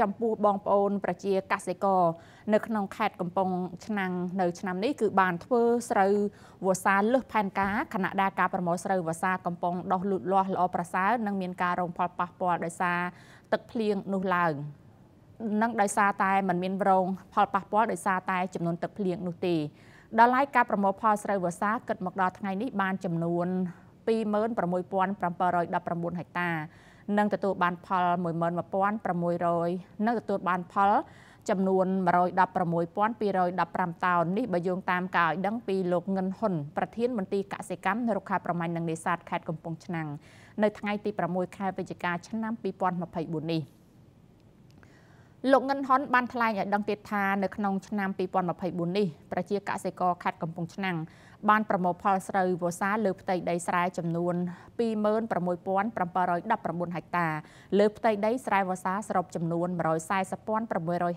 ចំពោះបងប្អូនប្រជាកសិករនៅក្នុងខេត្តកំពង់ឆ្នាំងនៅឆ្នាំនេះគឺបានធ្វើស្រូវវស្សាលើសផែនការខណៈដែលការប្រមូលស្រូវវស្សាកំពុងដោះលូតលាស់ល្អប្រសើរនិង មានការរងផលប៉ះពាល់ដោយសារទឹកភ្លៀងនោះឡើងនឹងដោយសារតែมันមានរង ផលប៉ះពាល់ដោយសារតែចំនួនទឹកភ្លៀងនោះទេដល់ហើយការប្រមូលផលស្រូវវស្សាគិតមកដល់ថ្ងៃនេះបានចំនួន26719ហិកតានិងទទួលបានផល11600និងទទួលបាន ផល ចំនួន116215តោននេះបើយោងតាមការឲ្យដឹងពីលោកងិនហ៊ុនប្រធានមន្ត្រីកសិកម្មរុក្ខាប្រមាញ់និងនេសាទខេត្តកំពង់ឆ្នាំងនៅថ្ងៃទី6ខែវិច្ឆិកាឆ្នាំ2024នេះ។លោកងិនហ៊ុនបានថ្លែងឲ្យដឹងទៀតថានៅក្នុងឆ្នាំ2024នេះប្រជាកសិករខេត្តកំពង់ឆ្នាំងបានប្រមូលផលស្រូវវស្សាលើផ្ទៃដីស្រែចំនួន26719ហិកតាលើផ្ទៃដីស្រែវស្សាសរុបចំនួន140,600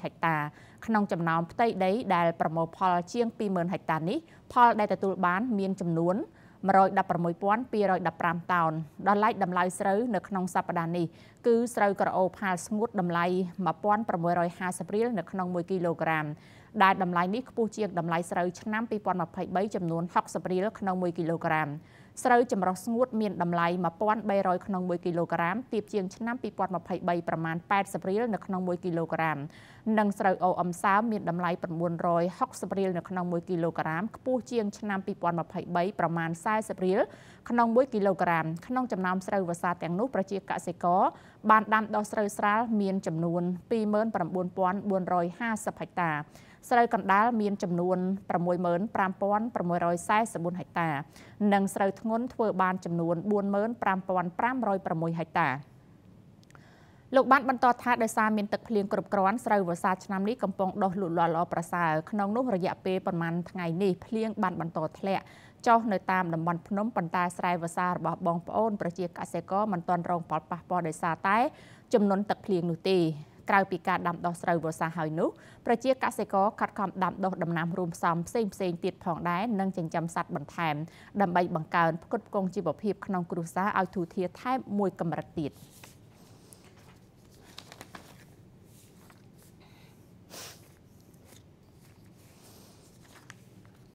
ហិកតាក្នុងចំណោមផ្ទៃដីដែលប្រមូលផលជាង20000ហិកតានេះផលដែលទទួលបានមានចំនួន1 116,215តោនដល់ឡែកតម្លៃស្រូវ នៅក្នុងសប្តាហ៍នេះគឺស្រូវក្រអូផាលស្ងួតតម្លៃ1,650រៀលនៅក្នុង1គីឡូក្រាមដែលតម្លៃនេះខ្ពស់ជាងតម្លៃស្រូវឆ្នាំ2023ចំនួន60រៀលក្នុង1គីឡូក្រាមស្រូវចម្រុះស្ងួតមានតម្លៃ1300ក្នុង1គីឡូក្រាមទៀបជាងឆ្នាំ2023ប្រមាណ80រៀលនៅក្នុង1គីឡូក្រាម និងស្រូវអូអំសើមានតម្លៃ960រៀលនៅក្នុង1គីឡូក្រាមខ្ពស់ជាងឆ្នាំ2023ប្រមាណ40រៀលក្នុង1គីឡូក្រាមក្នុងចំណោមស្រូវវស្សាទាំងនោះប្រជាកសិករបានដាំដុះស្រូវស្រាលមានចំនួន29450ហិកតាស្រូវកណ្ដាលមានចំនួន65644ហិកតានិងស្រូវធធ្ងន់ធ្វើបានចំនួន45506ហិកតាលោកបានបន្តថាដោយសារមានទឹកភ្លៀងគ្រប់គ្រាន់ស្រូវវស្សាឆ្នាំនេះកំពុងដុះលូតលាស់ល្អប្រសើរក្នុងនោះរយៈពេលប្រមាណថ្ងៃនេះភ្លៀងបានបន្តធ្លាក់ចុះនៅតាមតំបន់ភ្នំប៉ុន្តែស្រែវស្សារបស់បងប្អូនប្រជាកសិករមិនទាន់រងផលប៉ះពាល់ដោយសារតែចំនួនទឹកភ្លៀងនោះទេក្រៅពីការដាំដុះស្រូវវស្សាហើយនោះប្រជាកសិករខិតខំដាំដុះដំណាំរួមផ្សំផ្សេងផ្សេងទៀតផងដែរនិងចិញ្ចឹមសត្វបន្ថែមដើម្បីបង្កើនផ្គត់ផ្គង់ជីវភាពក្នុង គ្រួសារឲ្យទូធាថែមមួយកម្រិតទៀត។